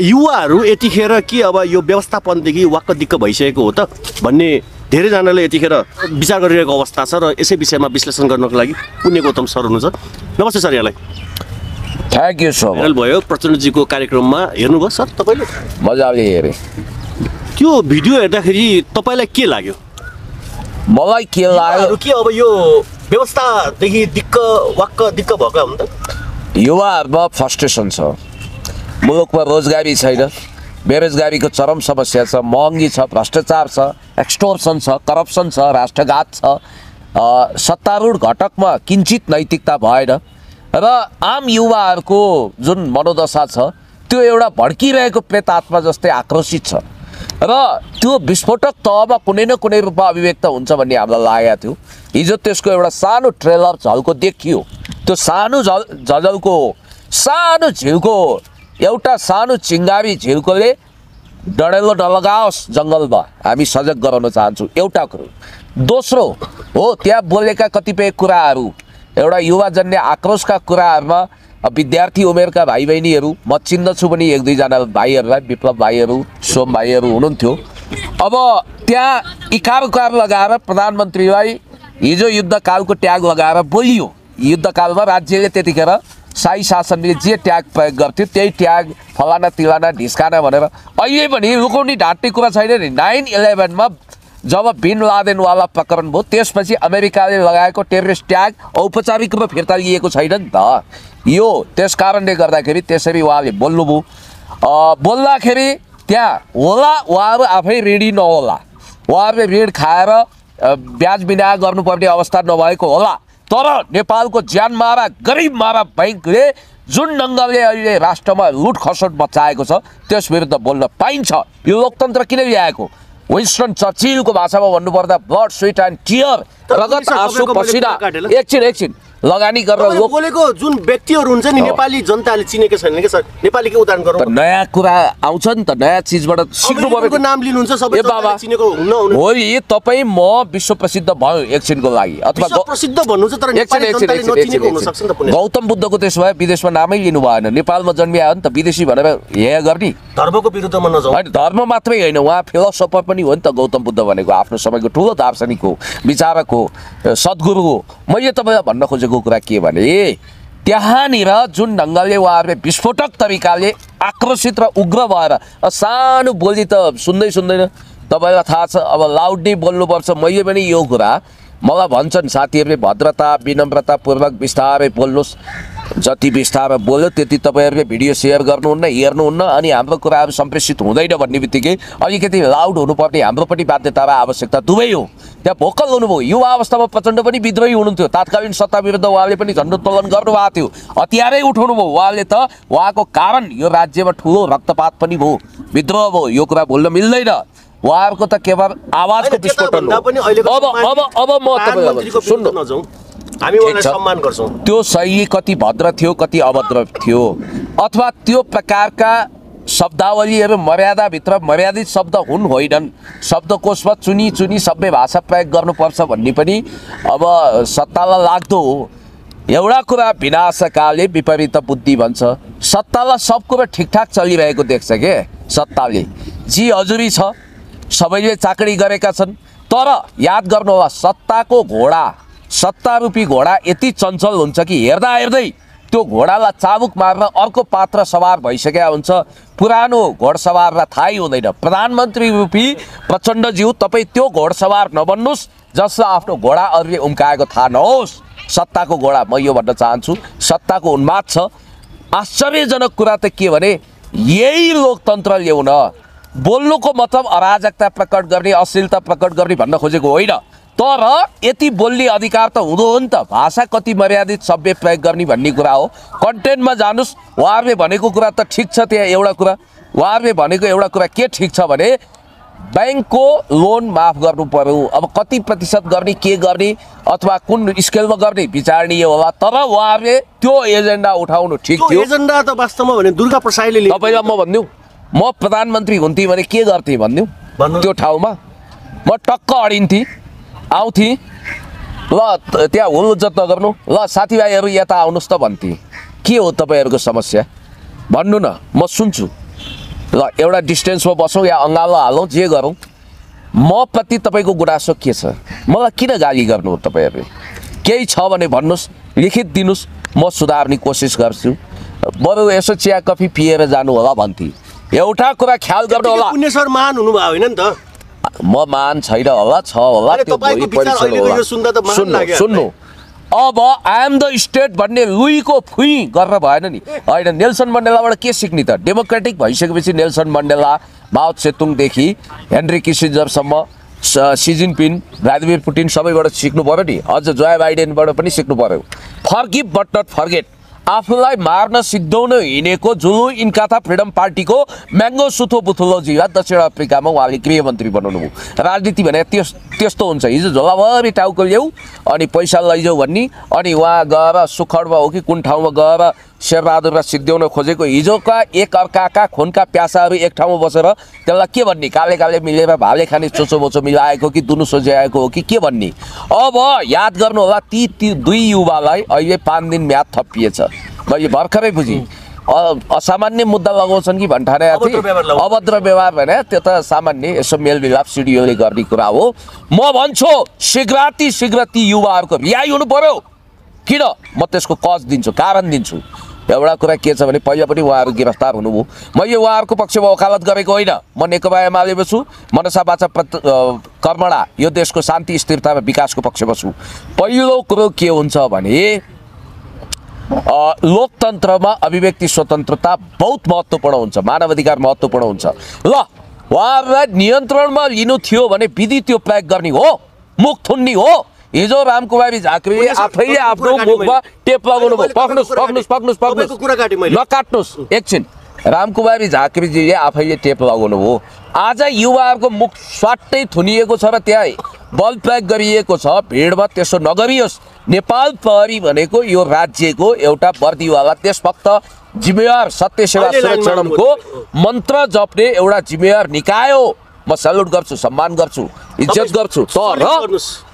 युवाहरू यतिखेर के अब यो व्यवस्थापनदेखि वाक्क दिक्क भइसकेको हो त भन्ने धेरैजनाले यतिखेर विचार गरिरहेको अवस्था छ र यसै विषयमा विश्लेषण गर्नको लागि पुण्य गौतम सर हुनुहुन्छ नमस्ते सर यहाँलाई थ्याङ्क यू सर भाइरल भयो प्रचण्डजीको कार्यक्रममा हेर्नुभयो सर तपाईँले मजाले हेरेँ त्यो भिडियो हेर्दाखेरि तपाईँलाई के लाग्यो मलाई के लाग्यो कि अब यो व्यवस्थादेखि दिक्क वाक्क दिक्क भएको हो नि त युवाहरूमा फ्रस्ट्रेसन छ मुलुकमा रोजगारी छैन बेरोजगारीको चरम समस्या छ महँगी छ भ्रष्टाचार छ एक्सटोर्सन छ करप्सन छ राष्ट्रघात छ सत्तारूढ घटकमा किन्चित नैतिकता भएन र आम युवाहरूको जुन मनोदशा छ त्यो एउटा भड्किरहेको प्रेतात्मा जस्तै आक्रोशित छ र त्यो विस्फोटक तहमा कुनै न कुनै रूपमा अभिव्यक्त हुन्छ भन्ने हामीलाई लागेको थियो हिजो त्यसको एउटा सानो ट्रेलर झल्को देखियो त्यो सानो झल झल्को सानो झिउको एउटा सानो चिङ्गारी झिल्कोले डडेलो डलगाओस् जङ्गलमा हामी सजग गराउन चाहन्छौँ एउटा कुरो दोस्रो हो त्यहाँ बोलेका कतिपय कुराहरू एउटा युवाजन्य आक्रोशका कुराहरूमा विद्यार्थी उमेरका भाइ बहिनीहरू म चिन्दछु पनि एक दुईजना भाइहरूलाई विप्लव भाइहरू सोम भाइहरू हुनुहुन्थ्यो अब त्यहाँ इकार उकार लगाएर प्रधानमन्त्रीलाई हिजो युद्धकालको ट्याग लगाएर बोलियो युद्धकालमा राज्यले त्यतिखेर साई शासनले जे ट्याग प्रयोग गर्थ्यो त्यही ट्याग फलाना तिलाना ढिस्काना भनेर अहिले पनि रुकाउने ढाँट्ने कुरा छैन नि नाइन इलेभेनमा जब बिन लादेनवाला प्रकरण भयो त्यसपछि अमेरिकाले लगाएको टेरिस्ट ट्याग औपचारिक रूपमा फिर्ता लिएको छैन नि त यो त्यस कारणले गर्दाखेरि त्यसरी उहाँले बोल्नुभयो बोल्दाखेरि त्यहाँ होला उहाँहरू आफै ऋणी नहोला उहाँहरूले ऋण खाएर ब्याज बिना गर्नुपर्ने अवस्था नभएको होला तर नेपालको ज्यान मारा गरिब मारा बैङ्कले जुन ढङ्गले अहिले राष्ट्रमा लुट खसोट मचाएको छ त्यस विरुद्ध बोल्न पाइन्छ यो लोकतन्त्र किन ल्याएको विन्स्टन चर्चिलको भाषामा भन्नुपर्दा ब्लड स्विट एन्ड टियर रगत आँसु पसिना एकछिन एकछिन लगानी गरेर बोलेको जुन व्यक्तिहरू हुन्छ नि नेपाली जनताले चिनेको छैन कि सर नेपालीकै उदाहरण गरौँ नयाँ कुरा आउँछ नि त नयाँ चिजबाट सिक्नु परेको नाम लिनुहुन्छ सबै बाबा चिनेको हुन्न हो नि तपाईँ म विश्व प्रसिद्ध भयो एकछिनको लागि अथवा प्रसिद्ध भन्नुहुन्छ तर एकछिन एकछिन एकछिन गौतम बुद्धको त्यसो भए विदेशमा नामै लिनु भएन नेपालमा हो नि त विदेशी भनेर हे गर्ने धर्मको विरुद्धमा नजाउँ होइन धर्म मात्रै होइन उहाँ फिलोसफर पनि हो नि त गौतम बुद्ध भनेको आफ्नो समयको ठुलो दार्शनिक हो विचारक हो सद्गुरु हो मैले तपाईँलाई भन्न खोजेको को कुरा के भने त्यहाँनिर जुन ढङ्गले उहाँहरूले विस्फोटक तरिकाले आक्रोशित र उग्र भएर सानो बोली त सुन्दै सुन्दैन तपाईँलाई थाहा छ अब लाउडली बोल्नुपर्छ मैले पनि यो कुरा मलाई भन्छन् साथीहरूले भद्रता विनम्रतापूर्वक बिस्तारै बोल्नुहोस् जति बिस्तारमा बोल्यो त्यति तपाईँहरूले भिडियो सेयर गर्नुहुन्न हेर्नुहुन्न अनि हाम्रो कुराहरू सम्प्रेषित हुँदैन भन्ने बित्तिकै अलिकति लाउड हुनुपर्ने हाम्रो पनि बाध्यता र आवश्यकता दुवै हो त्यहाँ भोकल हुनुभयो युवा अवस्थामा प्रचण्ड पनि विद्रोही हुनुहुन्थ्यो तात्कालीन सत्ता विरुद्ध उहाँले पनि झन्डोत्तोलन गर्नुभएको थियो हतियारै भयो उहाँले त उहाँको कारण यो राज्यमा ठुलो रक्तपात पनि भयो विद्रोह भयो यो कुरा भुल्न मिल्दैन उहाँहरूको त केवल आवाजको विस्फोटन अब अब अब म सुन्नु सम्मान गर्छौँ त्यो सही कति भद्र थियो कति अभद्र थियो अथवा त्यो प्रकारका शब्दावलीहरू मर्यादाभित्र मर्यादित शब्द हुन् होइनन् शब्दकोशमा चुनी चुनी सबै भाषा प्रयोग गर्नुपर्छ भन्ने पनि अब सत्तालाई लाग्दो हो एउटा कुरा विनाशकाले विपरीत बुद्धि भन्छ सत्तालाई सब कुरा ठिकठाक चलिरहेको देख्छ के सत्ताले जी हजुरी छ सबैले चाकडी गरेका छन् तर याद गर्नुहोला सत्ताको घोडा सत्तारूपी घोडा यति चञ्चल हुन्छ कि हेर्दा हेर्दै त्यो घोडालाई चाबुक मार्न अर्को पात्र सवार भइसकेका हुन्छ पुरानो घोडसवारलाई थाहै हुँदैन प्रधानमन्त्री रूपी प्रचण्डज्यू तपाईँ त्यो घोडसवार नबन्नुहोस् जसलाई आफ्नो घोडा अरूले उम्काएको थाहा नहोस् सत्ताको घोडा म यो भन्न चाहन्छु सत्ताको उन्माद छ आश्चर्यजनक कुरा त के भने यही लोकतन्त्र ल्याउन बोल्नुको मतलब अराजकता प्रकट गर्ने अश्लीलता प्रकट गर्ने भन्न खोजेको होइन तर यति बोल्ने अधिकार त हुँदो हो नि त भाषा कति मर्यादित सभ्य प्रयोग गर्ने भन्ने कुरा हो कन्टेन्टमा जानुहोस् उहाँहरूले भनेको कुरा त ठिक छ त्यहाँ एउटा कुरा उहाँहरूले भनेको एउटा कुरा के ठिक छ भने ब्याङ्कको लोन माफ गर्नु पऱ्यो अब कति प्रतिशत गर्ने के गर्ने अथवा कुन स्केलमा गर्ने विचारणीय होला तर उहाँहरूले त्यो एजेन्डा उठाउनु ठिक थियो एजेन्डा त वास्तवमा भने दुर्गा प्रसाईले तपाईँलाई म भनिदिउँ म प्रधानमन्त्री हुन्थेँ भने के गर्थेँ भनिदिउँ त्यो ठाउँमा म टक्क अडिन्थेँ आउँथे ल त्यहाँ हुलजत नगर्नु ल साथीभाइहरू यता आउनुहोस् त भन्थेँ के हो तपाईँहरूको समस्या भन्नु न म सुन्छु ल एउटा डिस्टेन्समा बसौँ या अँगालो हालौँ जे गरौँ म प्रति तपाईँको गुनासो के छ मलाई किन गाली गर्नु हो तपाईँहरूले केही छ भने भन्नुहोस् लिखित दिनुहोस् म सुधार्ने कोसिस गर्छु बरु यसो चिया कफी पिएर जानु होला भन्थे एउटा कुरा ख्याल गर्नु होला महान हुनुभयो होइन नि त म मान छैन होला छ होला त्यो भोलि परिचय होला सुन्नु सुन्नु अब एम द स्टेट भन्ने लुईको फुइँ गरेर भएन नि होइन नेल्सन मण्डेलाबाट के सिक्ने त डेमोक्रेटिक भइसकेपछि नेल्सन मण्डेला माओ सेतुङदेखि Henry Xi Jinping Vladimir Putin सबैबाट सिक्नु पऱ्यो नि अझ जोया बाइडेनबाट पनि सिक्नु पऱ्यो फर्गिभ बट नट फर्गेट आफूलाई मार्न सिद्धाउन हिँडेको जुलु इन्काथा फ्रिडम पार्टीको म्याङ्गो सुथो पुथोलोजी जिल्ला दक्षिण अफ्रिकामा उहाँले गृहमन्त्री बनाउनु भयो राजनीति भने त्यस त्यस्तो हुन्छ हिजो झोलाभरि टाउको ल्याऊ अनि पैसा लैजाऊ भन्ने अनि उहाँ गएर सुखडमा हो कि कुन ठाउँमा गएर शेरबहादुरका सिद्ध्याउन खोजेको हिजोका एक अर्काका खुनका प्यासाहरू एक ठाउँमा बसेर त्यसलाई के भन्ने काले काले मिलेर भाले खाने चोचो बोचो मिलाएको कि दुनु आएको हो कि के भन्ने अब याद होला ती ती दुई युवालाई अहिले पाँच दिन म्याद थपिएछ मैले भर्खरै बुझेँ असामान्य मुद्दा लगाउँछन् कि भन्ठाने अभद्र व्यवहार भने त्यो त सामान्य यसो मेलमिलाप सिडिओले गर्ने कुरा हो म भन्छु शीघ्रति शीघ्र ती युवाहरूको रिहाई हुनु पर्यो किन म त्यसको कज दिन्छु कारण दिन्छु एउटा कुरा के छ भने पहिला पनि उहाँहरू गिरफ्तार हुनुभयो मैले उहाँहरूको पक्षमा वकालत गरेको होइन म नेकपा एमालेमा छु मनसा बाचा प्रत कर्मणा यो देशको शान्ति स्थिरता र विकासको पक्षमा छु पहिलो कुरो के हुन्छ भने लोकतन्त्रमा अभिव्यक्ति स्वतन्त्रता बहुत महत्त्वपूर्ण हुन्छ मानवाधिकार महत्त्वपूर्ण हुन्छ ल उहाँहरूलाई नियन्त्रणमा लिनु थियो भने विधि त्यो प्रयोग गर्ने हो मुख थुन्ने हो हिजो रामकुमारी झाँक्री आफैले आफ्नो मुखमा टेप लगाउनु भयो पक्नुहोस् पक्नुहोस् पक्नुहोस् पक्नुहोस् नकाट्नुहोस् एकछिन रामकुमारी झाँक्रीजीले आफैले टेप लगाउनु भयो आज युवाहरूको मुख स्वाटै थुनिएको छ र त्यहाँ बल प्रयोग गरिएको छ भिडमा त्यसो नगरियोस् नेपाल प्रहरी भनेको यो राज्यको एउटा वर्दीवाला देशभक्त जिम्मेवार सत्य सेवा संरक्षणको मन्त्र जप्ने एउटा जिम्मेवार निकाय हो म सल्युट गर्छु सम्मान गर्छु इज्जत गर्छु तर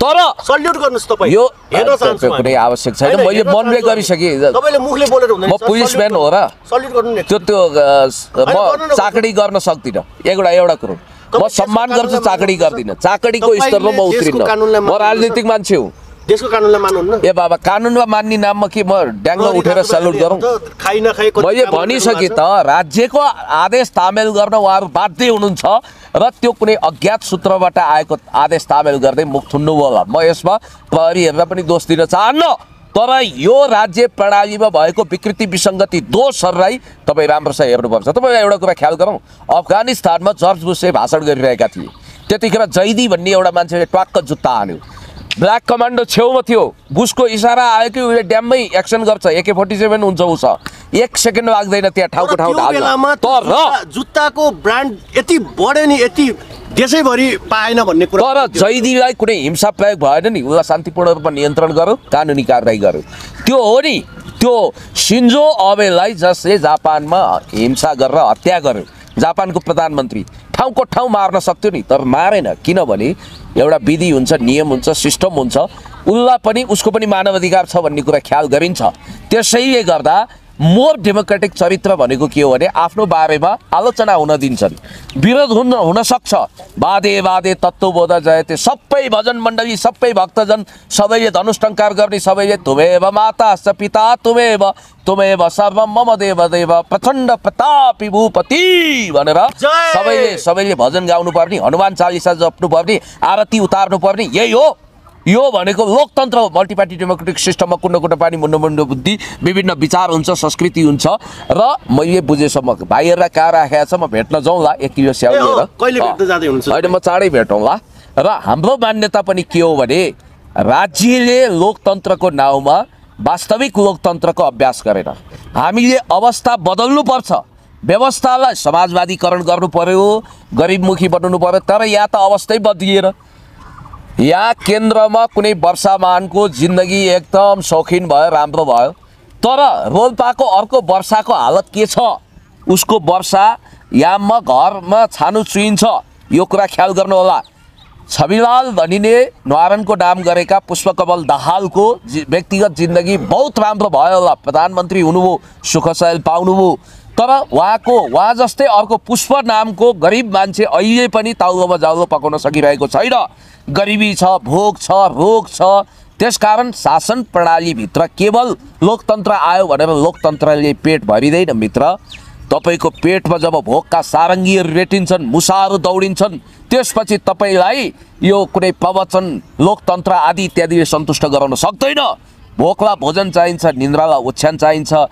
तर सल्युट गर्नुहोस् तपाईँ यो कुनै आवश्यक छैन मैले मनले गरिसकेँ म पुलिसम्यान हो र गर्नु त्यो त्यो म चाकडी गर्न सक्दिनँ एउटा एउटा कुरो म सम्मान गर्छु चाकडी गर्दिनँ चाकडीको स्तरमा म उत्रिन्न म राजनीतिक मान्छे हुँ देशको कानुनलाई ए बाबा कानुनमा मान्ने नाममा के म ड्याङ्ग उठेर सल्युट गरौँ मैले भनिसकेँ त राज्यको आदेश तामेल गर्न उहाँहरू बाध्य हुनुहुन्छ र त्यो कुनै अज्ञात सूत्रबाट आएको आदेश तामेल गर्दै मुख थुन्नु होला म यसमा प्रहरीहरूलाई पनि दोष दिन चाहन्न तर यो राज्य प्रणालीमा भएको विकृति विसङ्गति दोषहरूलाई तपाईँ राम्रोसँग हेर्नुपर्छ तपाईँलाई एउटा कुरा ख्याल गरौँ अफगानिस्तानमा जर्ज बुसे भाषण गरिरहेका थिए त्यतिखेर जैदी भन्ने एउटा मान्छेले ट्वाक्क जुत्ता हान्यो ब्ल्याक कमान्डो छेउमा थियो बुसको इसारा आयो कि उसले ड्याममै एक्सन गर्छ एके फोर्टी सेभेन हुन्छ उस एक सेकेन्ड लाग्दैन त्यहाँ ठाउँको ठाउँ तर जुत्ताको ब्रान्ड यति बढ्यो नि यति देशैभरि पाएन भन्ने कुरा तर जैदीलाई कुनै हिंसा प्रयोग भएन नि उसलाई शान्तिपूर्ण रूपमा नियन्त्रण गर्यो कानुनी कारवाही गर्यो त्यो हो नि त्यो सिन्जो अबेलाई जसले जापानमा हिंसा गरेर हत्या गर्यो जापानको प्रधानमन्त्री ठाउँको ठाउँ मार्न सक्थ्यो नि तर मारेन किनभने एउटा विधि हुन्छ नियम हुन्छ सिस्टम हुन्छ उसलाई पनि उसको पनि मानव अधिकार छ भन्ने कुरा ख्याल गरिन्छ त्यसैले गर्दा मोर डेमोक्रेटिक चरित्र भनेको के हो भने आफ्नो बारेमा आलोचना हुन दिन्छन् विरोध हुन हुनसक्छ बाधे बाधे तत्त्वबोध जयते सबै भजन मण्डली सबै भक्तजन सबैले धनुष्टङ्कार गर्ने सबैले तुमेव माता स पिता तुमेव तुमेव सर्व मम देव देव प्रचण्ड प्रतापी भूपति भनेर सबैले सबैले भजन गाउनु पर्ने हनुमान चालिसा जप्नु पर्ने आरती उतार्नु पर्ने यही हो यो भनेको लोकतन्त्र हो मल्टिपार्टी डेमोक्रेटिक सिस्टममा कुन कुन पानी मुन्न मुन्डो बुद्धि विभिन्न विचार हुन्छ संस्कृति हुन्छ र मैले बुझेसम्म भाइहरूलाई कहाँ राखेको छ म भेट्न जाउँला एक किलो स्याउ होइन म चाँडै भेटौँला र हाम्रो मान्यता पनि के हो भने राज्यले लोकतन्त्रको नाउँमा वास्तविक लोकतन्त्रको अभ्यास गरेर हामीले अवस्था बदल्नुपर्छ व्यवस्थालाई समाजवादीकरण गर्नु पर्यो गरिबमुखी बनाउनु पर्यो तर या त अवस्थै बदलिएर यहाँ केन्द्रमा कुनै वर्षामानको जिन्दगी एकदम सौखिन भयो राम्रो भयो तर रोल्पाको अर्को वर्षाको हालत के छ उसको वर्षा याममा घरमा छानु चुइन्छ यो कुरा ख्याल गर्नुहोला छविलाल धनीले नारायणको नाम गरेका पुष्पकमल दाहालको जि व्यक्तिगत जिन्दगी बहुत राम्रो भयो होला प्रधानमन्त्री हुनुभयो सुखशैल पाउनुभयो तर उहाँको उहाँ जस्तै अर्को पुष्प नामको गरिब मान्छे अहिले पनि ताउलोमा जाउलो पकाउन सकिरहेको छैन गरिबी छ भोग छ रोग छ त्यसकारण शासन प्रणालीभित्र केवल लोकतन्त्र आयो भनेर लोकतन्त्रले पेट भरिँदैन मित्र तपाईँको पेटमा जब भोकका सारङ्गीहरू रेटिन्छन् मुसाहरू दौडिन्छन् त्यसपछि तपाईँलाई यो कुनै प्रवचन लोकतन्त्र आदि इत्यादिले सन्तुष्ट गराउन सक्दैन भोकलाई भोजन चाहिन्छ निन्द्रालाई ओछ्यान चाहिन्छ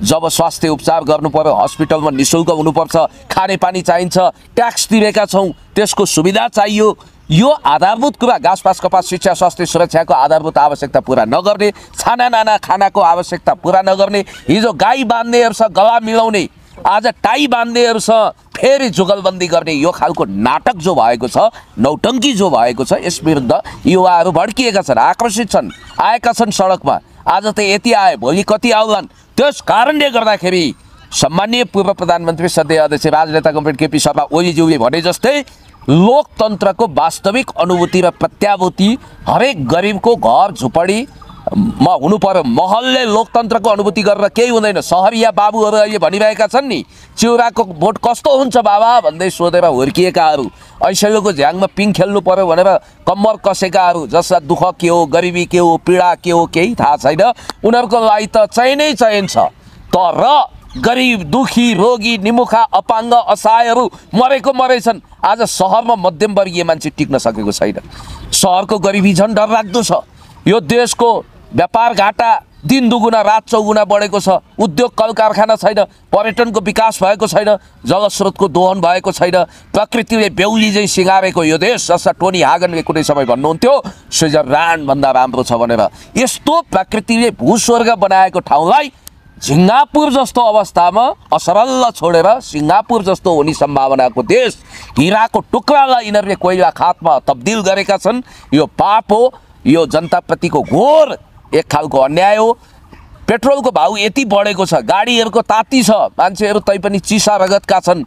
जब स्वास्थ्य उपचार गर्नु पर्यो हस्पिटलमा नि शुल्क हुनुपर्छ खानेपानी चाहिन्छ ट्याक्स तिरेका छौँ त्यसको सुविधा चाहियो यो आधारभूत कुरा घाँसपास कपास शिक्षा स्वास्थ्य सुरक्षाको आधारभूत आवश्यकता पुरा नगर्ने छाना नाना खानाको आवश्यकता पुरा नगर्ने हिजो गाई बाँध्नेहरूसँग गवा मिलाउने आज टाई बाँध्नेहरूसँग फेरि जुगलबन्दी गर्ने यो खालको नाटक जो भएको छ नौटङ्की जो भएको छ यस विरुद्ध युवाहरू भड्किएका छन् आकर्षित छन् आएका छन् सडकमा आज त यति आए भोलि कति आउलान् त्यस कारणले गर्दाखेरि सम्मान्य पूर्व प्रधानमन्त्री सद्य अध्यक्ष राजनेता कम्प्लिट केपी शर्मा ओलीज्यूले भने जस्तै लोकतन्त्रको वास्तविक अनुभूति र प्रत्याभूति हरेक गरिबको घर झुपडी म हुनु पर्यो महलले लोकतन्त्रको अनुभूति गरेर केही हुँदैन सहरिया बाबुहरू अहिले भनिरहेका छन् नि चिउराको भोट कस्तो हुन्छ बाबा भन्दै सोधेर हुर्किएकाहरू ऐसैको झ्याङमा पिङ खेल्नु पर्यो भनेर कम्मर कसेकाहरू जसलाई दुःख के हो गरिबी के हो पीडा के हो केही थाहा छैन उनीहरूको लागि त चयनै चयन छ तर गरिब दुखी रोगी निमुखा अपाङ्ग असहायहरू मरेको मरेछन् आज सहरमा मध्यमवर्गीय मान्छे टिक्न सकेको छैन सहरको गरिबी झन् डरलाग्दो छ यो देशको व्यापार घाटा दिन दुगुना रात चौगुना बढेको छ उद्योग कल कारखाना छैन पर्यटनको विकास भएको छैन जलस्रोतको दोहन भएको छैन प्रकृतिले बेहुली चाहिँ सिँगारेको यो देश जस्ता टोनी हागनले कुनै समय भन्नुहुन्थ्यो स्विजरल्यान्डभन्दा राम्रो छ भनेर यस्तो प्रकृतिले भूस्वर्ग बनाएको ठाउँलाई सिङ्गापुर जस्तो अवस्थामा असरल छोडेर सिङ्गापुर जस्तो हुने सम्भावनाको देश हिराको टुक्रालाई यिनीहरूले कोइला खातमा तब्दिल गरेका छन् यो पाप हो यो जनताप्रतिको घोर एक खालको अन्याय हो पेट्रोलको भाउ यति बढेको छ गाडीहरूको ताती छ मान्छेहरू तैपनि चिसा रगतका छन्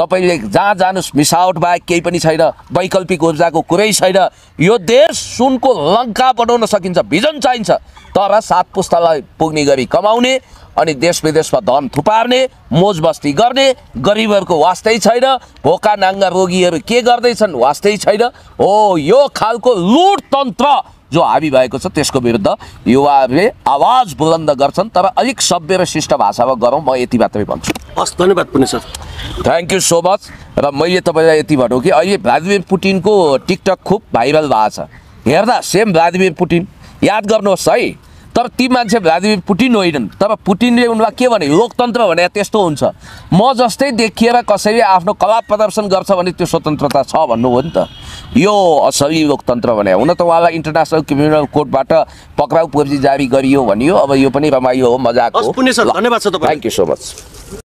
तपाईँले जहाँ जानुहोस् मिसावट बाहेक केही पनि छैन वैकल्पिक ऊर्जाको कुरै छैन यो देश सुनको लङ्का बनाउन सकिन्छ भिजन चाहिन्छ तर सात पुस्तालाई पुग्ने गरी कमाउने अनि देश विदेशमा धन थुपार्ने मोज बस्ती गर्ने गरिबहरूको वास्तै छैन भोका नाङ्गा रोगीहरू के गर्दैछन् वास्तै छैन हो यो खालको लुटतन्त्र जो हाबी भएको छ त्यसको विरुद्ध युवाहरूले आवाज बुलन्द गर्छन् तर अलिक सभ्य र शिष्ट भाषामा गरौँ म यति मात्रै भन्छु हस् धन्यवाद पनि sir thank you so much र मैले तपाईँलाई यति भनौँ कि अहिले भ्लादिमिर पुटिनको टिकटक खुब भाइरल भएको छ हेर्दा सेम भ्लादिमिर पुटिन याद गर्नुहोस् है तर ती मान्छे भ्लादिमिर पुटिन होइनन् तर पुटिनले उनलाई के भने लोकतन्त्र भने त्यस्तो हुन्छ म जस्तै देखिएर कसैले आफ्नो कला प्रदर्शन गर्छ भने त्यो स्वतन्त्रता छ भन्नु हो नि त यो असली लोकतन्त्र भने हुन त उहाँलाई इन्टरनेसनल क्रिमिनल कोर्टबाट पक्राउ पुर्जी जारी गरियो भनियो अब यो पनि रमाइलो हो मजाको धन्यवाद छ थ्याङ्क यू सो मच